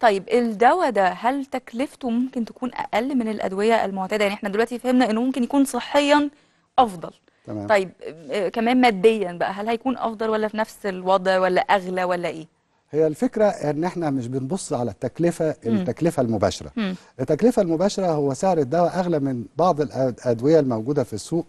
طيب الدواء ده هل تكلفته ممكن تكون اقل من الادويه المعتاده يعني احنا دلوقتي فهمنا انه ممكن يكون صحيا افضل تمام. طيب آه، كمان ماديا بقى هل هيكون افضل ولا في نفس الوضع ولا اغلى ولا ايه هي الفكرة ان احنا مش بنبص على التكلفة التكلفة المباشرة م. التكلفة المباشرة هو سعر الدواء اغلى من بعض الادوية الموجودة في السوق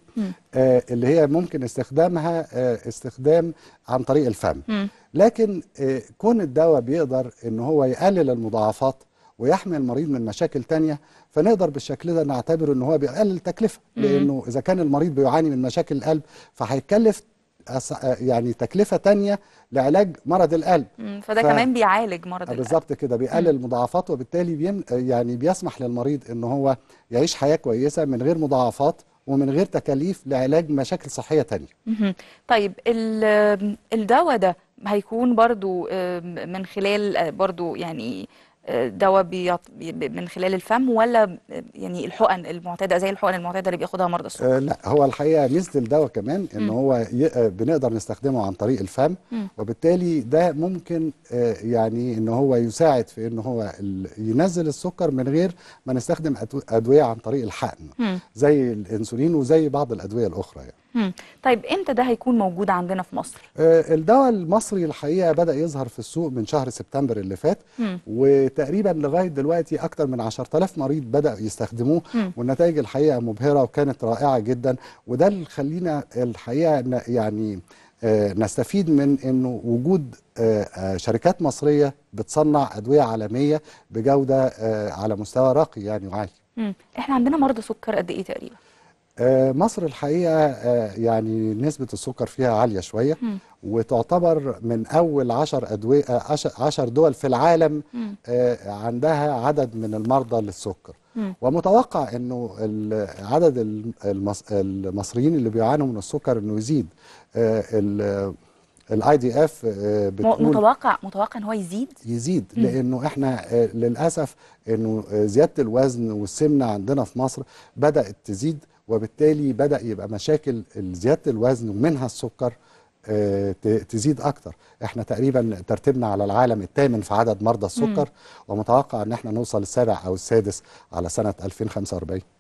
آه اللي هي ممكن استخدامها آه استخدام عن طريق الفم م. لكن آه كون الدواء بيقدر ان هو يقلل المضاعفات ويحمي المريض من مشاكل تانية فنقدر بالشكل ده نعتبره ان هو بيقلل التكلفه لانه اذا كان المريض بيعاني من مشاكل القلب فهيتكلف يعني تكلفه تانية لعلاج مرض القلب فده ف... كمان بيعالج مرض آه، القلب بالظبط كده بيقلل مضاعفات وبالتالي بيم... يعني بيسمح للمريض ان هو يعيش حياه كويسه من غير مضاعفات ومن غير تكاليف لعلاج مشاكل صحيه تانية طيب الدواء ده هيكون برضو آه، من خلال آه، برضو يعني دواء من خلال الفم ولا يعني الحقن المعتاده زي الحقن المعتاده اللي بياخدها مرضى السكر؟ آه، لا هو الحقيقه ميزه الدواء كمان ان م. هو آه، بنقدر نستخدمه عن طريق الفم م. وبالتالي ده ممكن آه، يعني ان هو يساعد في ان هو ينزل السكر من غير ما نستخدم ادويه عن طريق الحقن م. زي الانسولين وزي بعض الادويه الاخرى يعني. طيب امتى ده هيكون موجود عندنا في مصر؟ آه الدواء المصري الحقيقه بدا يظهر في السوق من شهر سبتمبر اللي فات مم. وتقريبا لغايه دلوقتي اكثر من 10000 مريض بدا يستخدموه مم. والنتائج الحقيقه مبهره وكانت رائعه جدا وده اللي خلينا الحقيقه يعني آه نستفيد من انه وجود آه, آه، شركات مصريه بتصنع ادويه عالميه بجوده آه، على مستوى راقي يعني وعالي. احنا عندنا مرضى سكر قد ايه تقريبا؟ آه، مصر الحقيقه آه، يعني نسبه السكر فيها عاليه شويه م. وتعتبر من اول 10 ادويه 10 آه، دول في العالم م. عندها عدد من المرضى للسكر م. ومتوقع انه عدد المصريين اللي بيعانوا من السكر انه يزيد الاي دي اف متوقع متوقع ان هو يزيد يزيد م. لانه احنا للاسف انه زياده الوزن والسمنه عندنا في مصر بدات تزيد وبالتالي بدا يبقى مشاكل زياده الوزن ومنها السكر آه، تزيد اكتر احنا تقريبا ترتيبنا على العالم الثامن في عدد مرضى السكر مم. ومتوقع ان احنا نوصل السابع او السادس على سنه 2045